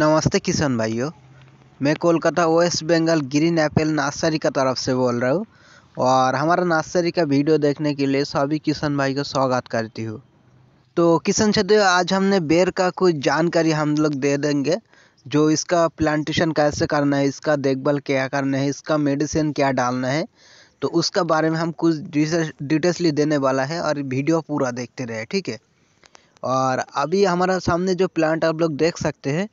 नमस्ते किसान भाइयों मैं Kolkata West Bengal green apple nursery का तरफ से बोल रहा हूँ और हमारा नर्सरी का वीडियो देखने के लिए सभी किसान भाई को स्वागत करती हूँ तो किसान क्षेत्र आज हमने बेर का कुछ जानकारी हम लोग दे देंगे जो इसका प्लांटेशन कैसे करना है इसका देखभाल क्या करना है इसका मेडिसिन क्या डालना है तो उसका बारे में हम कुछ डिटेल्सली देने वाला है और वीडियो पूरा देखते रहे ठीक है और अभी हमारा सामने जो प्लांट आप लोग देख सकते हैं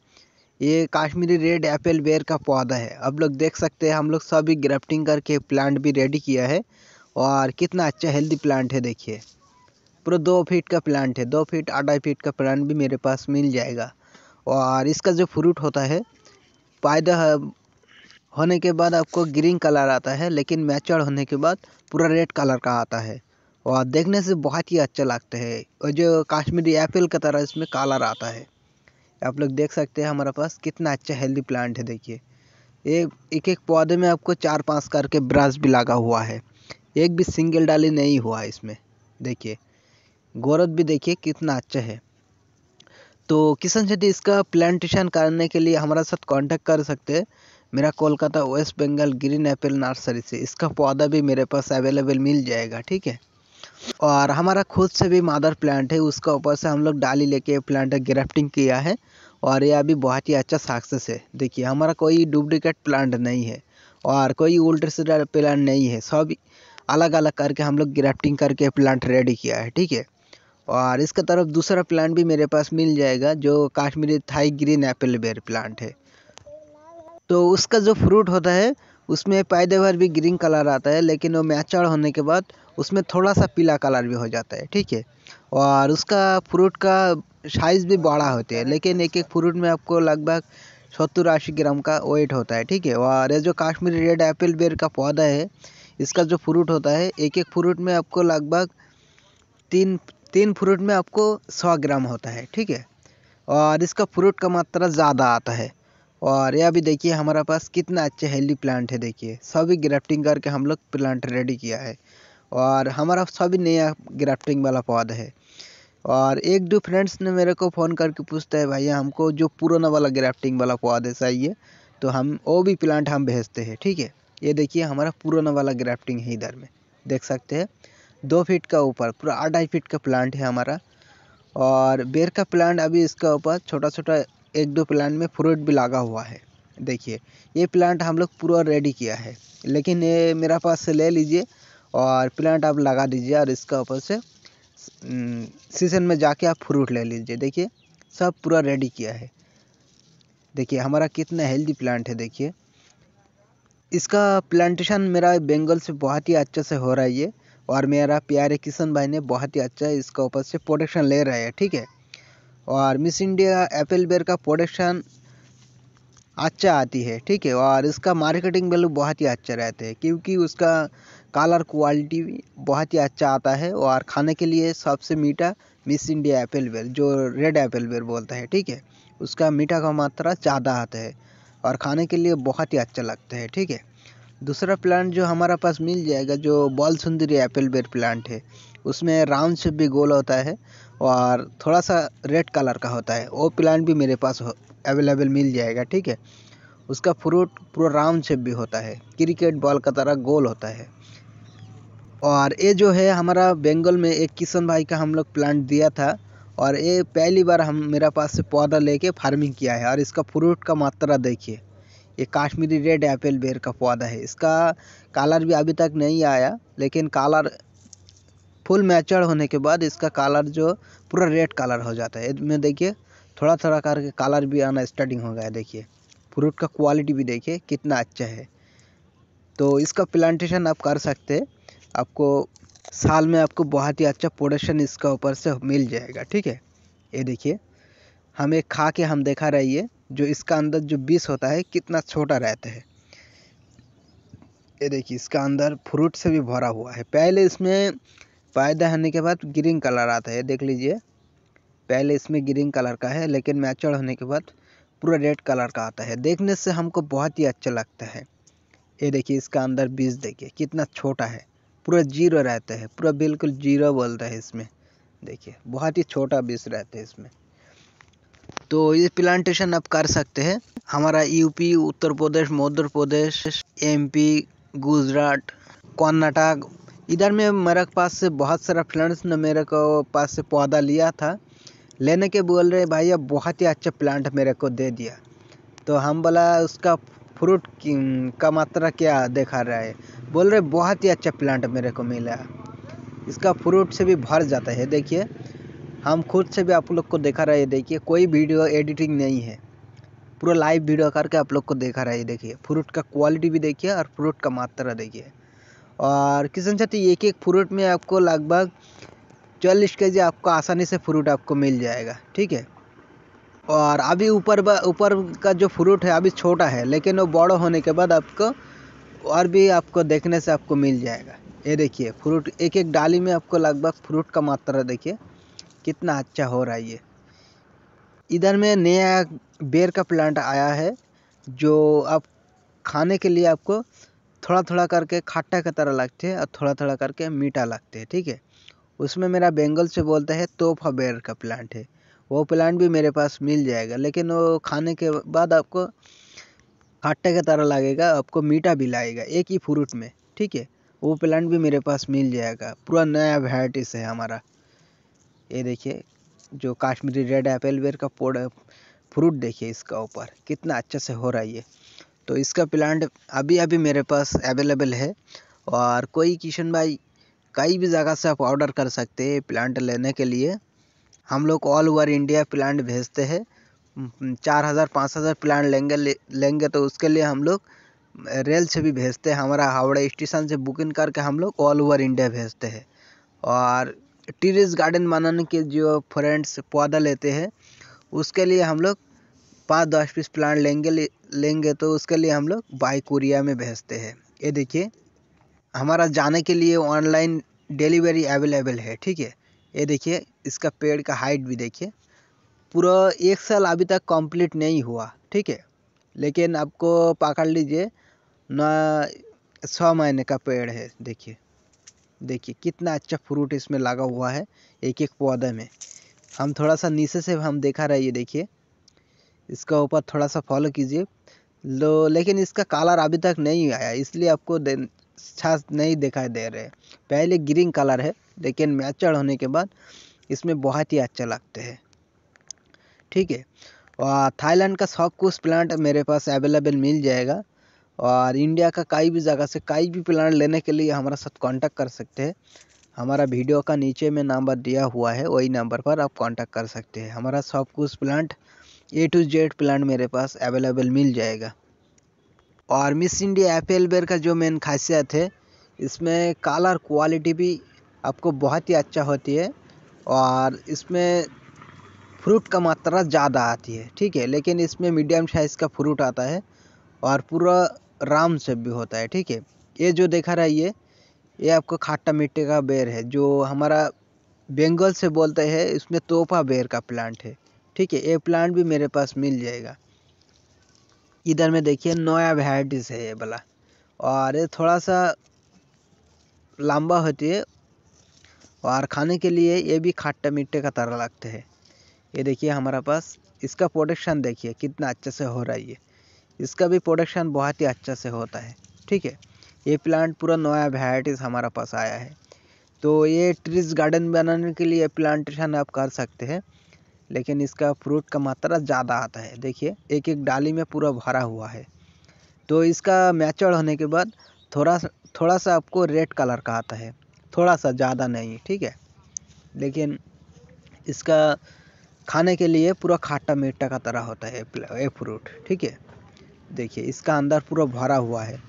ये काश्मीरी रेड एप्पल बेर का पौधा है अब लोग देख सकते हैं हम लोग सभी ग्राफ्टिंग करके प्लांट भी रेडी किया है और कितना अच्छा हेल्दी प्लांट है देखिए पूरा दो फीट का प्लांट है दो फीट आढ़ाई फीट का प्लांट भी मेरे पास मिल जाएगा और इसका जो फ्रूट होता है फायदा होने के बाद आपको ग्रीन कलर आता है लेकिन मैचर होने के बाद पूरा रेड कलर का आता है और देखने से बहुत ही अच्छा लगता है और जो काश्मीरी एप्पल का तरह इसमें कलर आता है आप लोग देख सकते हैं हमारे पास कितना अच्छा हेल्दी प्लांट है देखिए एक एक एक पौधे में आपको चार पांच करके ब्रांच भी लगा हुआ है एक भी सिंगल डाली नहीं हुआ इसमें देखिए गोरत भी देखिए कितना अच्छा है तो किशन यदि इसका प्लांटेशन करने के लिए हमारे साथ कांटेक्ट कर सकते हैं मेरा Kolkata West Bengal green apple nursery से इसका पौधा भी मेरे पास अवेलेबल मिल जाएगा ठीक है और हमारा खुद से भी मादर प्लांट है उसका ऊपर से हम लोग डाली लेके प्लांट ग्राफ्टिंग किया है और यह अभी बहुत ही अच्छा सक्सेस है देखिए हमारा कोई डुप्लिकेट प्लांट नहीं है और कोई उल्टे सीधा प्लांट नहीं है सब अलग अलग करके हम लोग ग्राफ्टिंग करके प्लांट रेडी किया है ठीक है और इसका तरफ दूसरा प्लांट भी मेरे पास मिल जाएगा जो काश्मीरी थाई ग्रीन एप्पल बेर प्लांट है तो उसका जो फ्रूट होता है उसमें पैदावार भी ग्रीन कलर आता है लेकिन वो मैचर होने के बाद उसमें थोड़ा सा पीला कलर भी हो जाता है ठीक है और उसका फ्रूट का साइज़ भी बड़ा होते है लेकिन एक एक फ्रूट में आपको लगभग सत्तर अस्सी ग्राम का वेट होता है ठीक है और ये जो काश्मीरी रेड एप्पल बेर का पौधा है इसका जो फ्रूट होता है एक एक फ्रूट में आपको लगभग तीन तीन फ्रूट में आपको सौ ग्राम होता है ठीक है और इसका फ्रूट का मात्रा ज़्यादा आता है और ये अभी देखिए हमारा पास कितना अच्छे हेल्दी प्लांट है देखिए सभी ग्राफ्टिंग करके हम लोग प्लांट रेडी किया है और हमारा सभी नया ग्राफ्टिंग वाला पौधा है और एक दो फ्रेंड्स ने मेरे को फ़ोन करके पूछता है भैया हमको जो पुराना वाला ग्राफ्टिंग वाला पौधा चाहिए तो हम वो भी प्लांट हम भेजते हैं ठीक है ये देखिए हमारा पुराना वाला ग्राफ्टिंग है इधर में देख सकते हैं दो फीट का ऊपर पूरा अढ़ाई फीट का प्लांट है हमारा और बेर का प्लांट अभी इसका ऊपर छोटा छोटा एक दो प्लांट में फ्रूट भी लगा हुआ है देखिए ये प्लांट हम लोग पूरा रेडी किया है लेकिन ये मेरा पास से ले लीजिए और प्लांट आप लगा दीजिए और इसका ऊपर से सीजन हम्म, में जाके आप फ्रूट ले लीजिए देखिए सब पूरा रेडी किया है देखिए हमारा कितना हेल्दी प्लांट है देखिए इसका प्लांटेशन मेरा बेंगल से बहुत ही अच्छे से हो रहा है ये और मेरा प्यारे किशन भाई ने बहुत ही अच्छा इसका ऊपर से प्रोटेक्शन ले रहा है ठीक है और मिस इंडिया एपल बेयर का प्रोडक्शन अच्छा आती है ठीक है और इसका मार्केटिंग वैल्यू बहुत ही अच्छा रहता है क्योंकि उसका कलर क्वालिटी बहुत ही अच्छा आता है और खाने के लिए सबसे मीठा मिस इंडिया एप्पल बेयर जो रेड एप्पल बेयर बोलता है ठीक है उसका मीठा का मात्रा ज़्यादा आता है और खाने के लिए बहुत ही अच्छा लगता है ठीक है दूसरा प्लांट जो हमारा पास मिल जाएगा जो बॉल सुंदरी एप्पल बेर प्लांट है उसमें राउंड शेप भी गोल होता है और थोड़ा सा रेड कलर का होता है वो प्लांट भी मेरे पास अवेलेबल मिल जाएगा ठीक है उसका फ्रूट पूरा राउंड शेप भी होता है क्रिकेट बॉल का तरह गोल होता है और ये जो है हमारा बेंगल में एक किशन भाई का हम लोग प्लांट दिया था और ये पहली बार हम मेरा पास से पौधा लेके फार्मिंग किया है और इसका फ्रूट का मात्रा देखिए ये काश्मीरी रेड एप्पल बेर का पौधा है इसका कलर भी अभी तक नहीं आया लेकिन कालर फुल मैचर होने के बाद इसका कलर जो पूरा रेड कलर हो जाता है इसमें देखिए थोड़ा थोड़ा करके कलर भी आना स्टार्टिंग हो गया है देखिए फ्रूट का क्वालिटी भी देखिए कितना अच्छा है तो इसका प्लांटेशन आप कर सकते हैं आपको साल में आपको बहुत ही अच्छा प्रोडक्शन इसका ऊपर से मिल जाएगा ठीक है ये देखिए हम एक खा के हम देखा रहिए जो इसका अंदर जो बीस होता है कितना छोटा रहता है ये देखिए इसका अंदर फ्रूट से भी भरा हुआ है पहले इसमें फ़ायदा होने के बाद ग्रीन कलर आता है देख लीजिए पहले इसमें ग्रीन कलर का है लेकिन मैचर होने के बाद पूरा रेड कलर का आता है देखने से हमको बहुत ही अच्छा लगता है ये देखिए इसका अंदर बीज देखिए कितना छोटा है पूरा जीरो रहता है पूरा बिल्कुल जीरो बोलता है इसमें देखिए बहुत ही छोटा बीज रहता है इसमें तो ये प्लांटेशन आप कर सकते हैं हमारा यूपी उत्तर प्रदेश मध्य प्रदेश एमपी गुजरात कर्नाटक इधर में मेरे पास से बहुत सारा फ्रेंड्स ने मेरे को पास से पौधा लिया था लेने के बोल रहे भाई अब बहुत ही अच्छा प्लांट मेरे को दे दिया तो हम बोला उसका फ्रूट का मात्रा क्या देखा रहा है बोल रहे बहुत ही अच्छा प्लांट मेरे को मिला इसका फ्रूट से भी भर जाता है देखिए हम खुद से भी आप लोग को देखा रहे देखिए कोई वीडियो एडिटिंग नहीं है पूरा लाइव वीडियो करके आप लोग को देखा रहा है देखिए फ्रूट का क्वालिटी भी देखिए और फ्रूट का मात्रा देखिए और किसान साथी तो एक एक फ्रूट में आपको लगभग चालीस के जी आपको आसानी से फ्रूट आपको मिल जाएगा ठीक है और अभी ऊपर ऊपर का जो फ्रूट है अभी छोटा है लेकिन वो बड़ा होने के बाद आपको और भी आपको देखने से आपको मिल जाएगा ये देखिए फ्रूट एक एक डाली में आपको लगभग फ्रूट का मात्रा देखिए कितना अच्छा हो रहा है ये इधर में नया बेर का प्लांट आया है जो आप खाने के लिए आपको थोड़ा थोड़ा करके खट्टा की तरह लगते हैं और थोड़ा थोड़ा करके मीठा लगते है ठीक है उसमें मेरा बेंगल से बोलते हैं तोफ़ा बेर का प्लांट है वो प्लांट भी मेरे पास मिल जाएगा लेकिन वो खाने के बाद आपको खट्टे के तरह लगेगा आपको मीठा भी लाएगा एक ही फ्रूट में ठीक है वो प्लांट भी मेरे पास मिल जाएगा पूरा नया वेराइटीज़ है हमारा ये देखिए जो काश्मीरी रेड एप्पल बेर का पोड फ्रूट देखिए इसका ऊपर कितना अच्छे से हो रहा है ये तो इसका प्लांट अभी अभी मेरे पास अवेलेबल है और कोई किशन भाई कई भी जगह से आप ऑर्डर कर सकते हैं प्लांट लेने के लिए हम लोग ऑल ओवर इंडिया प्लांट भेजते हैं हम्म, चार हज़ार पाँच हज़ार प्लान लेंगे ले, लेंगे तो उसके लिए हम लोग रेल से भी भेजते हैं हमारा हावड़ा स्टेशन से बुकिंग करके हम लोग ऑल ओवर इंडिया भेजते हैं और टेरिस गार्डन बनाने के जो फ्रेंड्स पौधा लेते हैं उसके लिए हम लोग पाँच दस पीस प्लांट लेंगे लेंगे तो उसके लिए हम लोग बाई कोरिया में भेजते हैं ये देखिए हमारा जाने के लिए ऑनलाइन डिलीवरी अवेलेबल है ठीक है ये देखिए इसका पेड़ का हाइट भी देखिए पूरा एक साल अभी तक कंप्लीट नहीं हुआ ठीक है लेकिन आपको पकड़ लीजिए ना सौ महीने का पेड़ है देखिए देखिए कितना अच्छा फ्रूट इसमें लगा हुआ है एक एक पौधे में हम थोड़ा सा नीचे से हम देखा रहिए देखिए इसका ऊपर थोड़ा सा फॉलो कीजिए लो लेकिन इसका कलर अभी तक नहीं आया इसलिए आपको अच्छा नहीं दिखाई दे रहे पहले ग्रीन कलर है लेकिन मैचर होने के बाद इसमें बहुत ही अच्छा लगते हैं ठीक है और थाईलैंड का सब कुछ प्लांट मेरे पास अवेलेबल मिल जाएगा और इंडिया का कई भी जगह से कई भी प्लांट लेने के लिए हमारे साथ कांटेक्ट कर सकते हैं हमारा वीडियो का नीचे में नंबर दिया हुआ है वही नंबर पर आप कांटेक्ट कर सकते हैं हमारा सब कुछ plant A to Z plan मेरे पास अवेलेबल मिल जाएगा और मिस इंडिया एफ बेर का जो मेन खासियत है इसमें कलर क्वालिटी भी आपको बहुत ही अच्छा होती है और इसमें फ्रूट का मात्रा ज़्यादा आती है ठीक है लेकिन इसमें मीडियम साइज़ का फ्रूट आता है और पूरा राम से भी होता है ठीक है ये जो देखा रहा है ये ये आपको खाट्टा मिट्टी का बेर है जो हमारा बंगाल से बोलते हैं इसमें तोपा बेर का प्लांट है ठीक है ये प्लांट भी मेरे पास मिल जाएगा इधर में देखिए नया वेराइटीज़ है ये वाला और ये थोड़ा सा लंबा होती है और खाने के लिए ये भी खट्टा मिट्टे का तरह लगते हैं ये देखिए हमारा पास इसका प्रोडक्शन देखिए कितना अच्छे से हो रहा है ये इसका भी प्रोडक्शन बहुत ही अच्छा से होता है ठीक है ये प्लांट पूरा नया वेराइटीज़ हमारा पास आया है तो ये ट्रीज गार्डन बनाने के लिए प्लांटेशन आप कर सकते हैं लेकिन इसका फ्रूट का मात्रा ज़्यादा आता है देखिए एक एक डाली में पूरा भरा हुआ है तो इसका मैचर होने के बाद थोड़ा सा थोड़ा सा आपको रेड कलर का आता है थोड़ा सा ज़्यादा नहीं ठीक है लेकिन इसका खाने के लिए पूरा खाटा मीठा का तरह होता है ये फ्रूट ठीक है देखिए इसका अंदर पूरा भरा हुआ है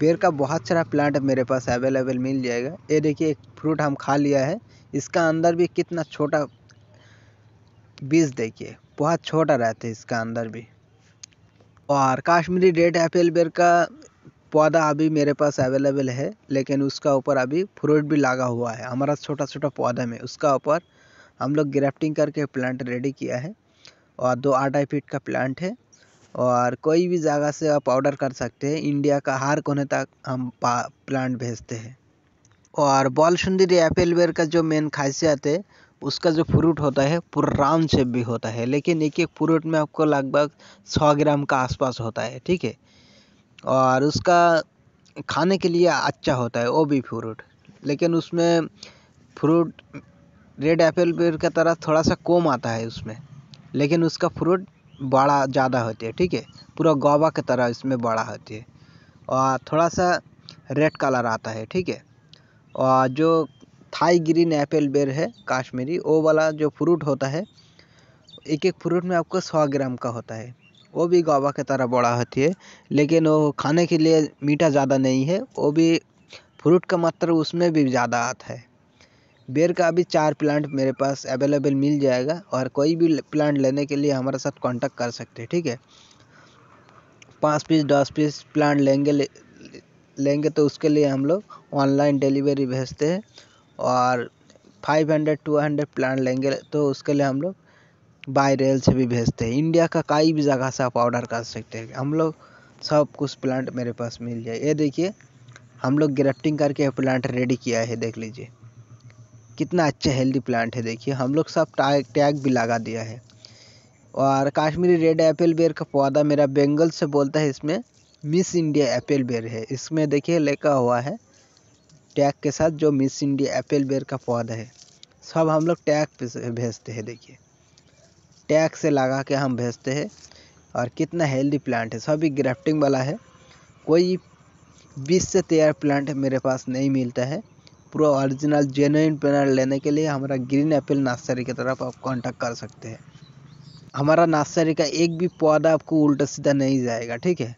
बेर का बहुत सारा प्लांट मेरे पास अवेलेबल मिल जाएगा ये देखिए एक फ्रूट हम खा लिया है इसका अंदर भी कितना छोटा बीज देखिए बहुत छोटा रहता है इसका अंदर भी और काश्मीरी डेड एपल बेर का पौधा अभी मेरे पास अवेलेबल है लेकिन उसका ऊपर अभी फ्रूट भी लगा हुआ है हमारा छोटा छोटा पौधा में उसका ऊपर हम लोग ग्राफ्टिंग करके प्लांट रेडी किया है और दो आढ़ाई फीट का प्लांट है और कोई भी जगह से आप ऑर्डर कर सकते हैं इंडिया का हर कोने तक हम प्लांट भेजते हैं और बॉल सुंदरी एपल बेर का जो मेन खासियत है उसका जो फ्रूट होता है पूरा राउंड शेप भी होता है लेकिन एक एक फ्रूट में आपको लगभग सौ ग्राम का आसपास होता है ठीक है और उसका खाने के लिए अच्छा होता है वो भी फ्रूट लेकिन उसमें फ्रूट रेड एप्पल पेड़ का तरह थोड़ा सा कम आता है उसमें लेकिन उसका फ्रूट बड़ा ज़्यादा होती है ठीक है पूरा गोवा की तरह इसमें बड़ा होती है और थोड़ा सा रेड कलर आता है ठीक है और जो थाई ग्रीन एप्पल बेर है काश्मीरी वो वाला जो फ्रूट होता है एक एक फ्रूट में आपको सौ ग्राम का होता है वो भी गावा के तरह बड़ा होती है लेकिन वो खाने के लिए मीठा ज़्यादा नहीं है वो भी फ्रूट का मात्रा उसमें भी ज़्यादा आता है बेर का अभी चार प्लांट मेरे पास अवेलेबल मिल जाएगा और कोई भी प्लांट लेने के लिए हमारे साथ कांटेक्ट कर सकते हैं ठीक है पाँच पीस दस पीस प्लांट लेंगे ले, लेंगे तो उसके लिए हम लोग ऑनलाइन डिलीवरी भेजते हैं और फाइव हंड्रेड टू हंड्रेड लेंगे तो उसके लिए हम लोग बाय रेल से भी भेजते हैं इंडिया का कई भी जगह से आप ऑर्डर कर सकते हैं हम लोग सब कुछ प्लांट मेरे पास मिल जाए ये देखिए हम लोग ग्रेफ्टिंग करके प्लांट रेडी किया है देख लीजिए कितना अच्छा हेल्दी प्लांट है देखिए हम लोग सब टैग टैग भी लगा दिया है और काश्मीरी रेड एप्पल बेर का पौधा मेरा बेंगल से बोलता है इसमें मिस इंडिया एप्पल बेर है इसमें देखिए लेका हुआ है टैग के साथ जो मिस इंडिया एप्पल बेर का पौधा है सब हम लोग टैग पे भेजते हैं देखिए टैग से लगा के हम भेजते हैं और कितना हेल्दी प्लांट है सभी ग्राफ्टिंग वाला है कोई बीस से तेरह प्लांट मेरे पास नहीं मिलता है पूरा ओरिजिनल जेनुइन प्लांट लेने के लिए हमारा ग्रीन एप्पल नर्सरी की तरफ आप कॉन्टैक्ट कर सकते हैं हमारा नर्सरी का एक भी पौधा आपको उल्टा सीधा नहीं जाएगा ठीक है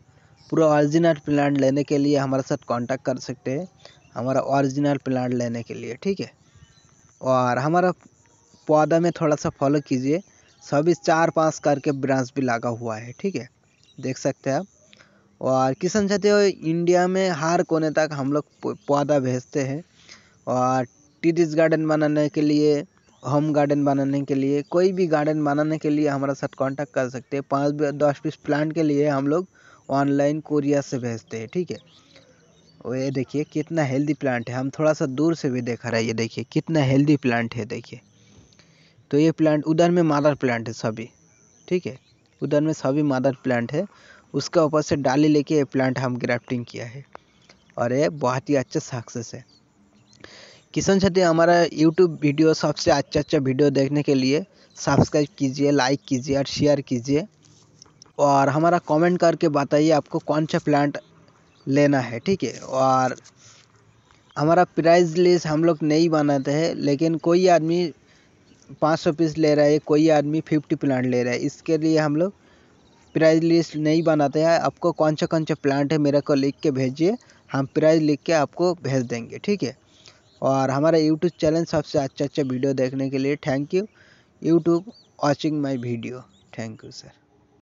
पूरा ओरिजिनल प्लांट लेने के लिए हमारे साथ कांटेक्ट कर सकते हैं हमारा ओरिजिनल प्लांट लेने के लिए ठीक है और हमारा पौधा में थोड़ा सा फॉलो कीजिए सभी चार पाँच करके ब्रांच भी लगा हुआ है ठीक है देख सकते हैं आप और किसान चाहते हो इंडिया में हर कोने तक हम लोग पौधा भेजते हैं और टीडिस गार्डन बनाने के लिए होम गार्डन बनाने के लिए कोई भी गार्डन बनाने के लिए हमारे साथ कांटेक्ट कर सकते हैं पाँच दस बीस प्लांट के लिए हम लोग ऑनलाइन कोरिया से भेजते हैं ठीक है और ये देखिए कितना हेल्दी प्लांट है हम थोड़ा सा दूर से भी देखा रहे ये देखिए कितना हेल्दी प्लांट है देखिए तो ये प्लांट उधर में मादर प्लांट है सभी ठीक है उधर में सभी मादर प्लांट है उसका ऊपर से डाली लेके ये प्लांट हम ग्राफ्टिंग किया है और ये बहुत ही अच्छा सक्सेस है किशन छठी हमारा यूट्यूब वीडियो सबसे अच्छा अच्छा वीडियो देखने के लिए सब्सक्राइब कीजिए लाइक कीजिए और शेयर कीजिए और हमारा कमेंट करके बताइए आपको कौन सा प्लांट लेना है ठीक है और हमारा प्राइस लिस्ट हम लोग नहीं बनाते हैं लेकिन कोई आदमी 500 पीस ले रहा है कोई आदमी 50 प्लांट ले रहा है इसके लिए हम लोग प्राइस लिस्ट नहीं बनाते हैं आपको कौन सा कौन सा प्लांट है मेरे को लिख के भेजिए हम प्राइस लिख के आपको भेज देंगे ठीक है और हमारा यूट्यूब चैनल सबसे अच्छा अच्छा वीडियो देखने के लिए thank you YouTube watching my video thank you sir